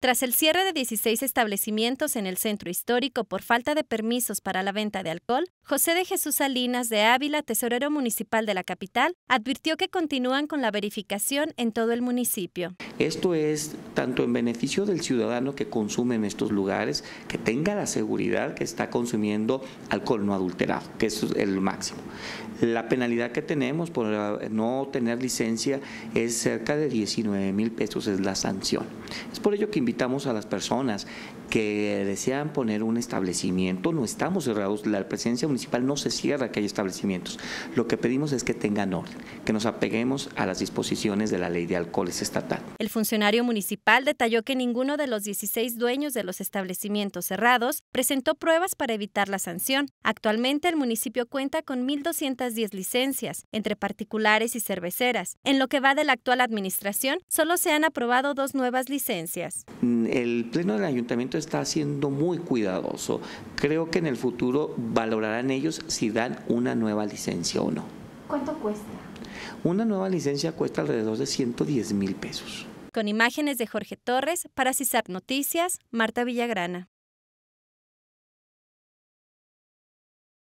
Tras el cierre de 16 establecimientos en el centro histórico por falta de permisos para la venta de alcohol, José de Jesús Salinas de Ávila, tesorero municipal de la capital, advirtió que continúan con la verificación en todo el municipio. Esto es tanto en beneficio del ciudadano que consume en estos lugares, que tenga la seguridad que está consumiendo alcohol no adulterado, que es el máximo. La penalidad que tenemos por no tener licencia es cerca de 19 mil pesos, es la sanción. Es por ello que invitamos a las personas que desean poner un establecimiento, no estamos cerrados, la presencia municipal no se cierra que hay establecimientos. Lo que pedimos es que tengan orden, que nos apeguemos a las disposiciones de la ley de alcoholes estatal. El funcionario municipal detalló que ninguno de los 16 dueños de los establecimientos cerrados presentó pruebas para evitar la sanción. Actualmente el municipio cuenta con 1.210 licencias entre particulares y cerveceras. En lo que va de la actual administración, solo se han aprobado dos nuevas licencias. Mm, el Pleno del Ayuntamiento está siendo muy cuidadoso. Creo que en el futuro valorarán ellos si dan una nueva licencia o no. ¿Cuánto cuesta? Una nueva licencia cuesta alrededor de 110 mil pesos con imágenes de Jorge Torres para CISAP Noticias, Marta Villagrana.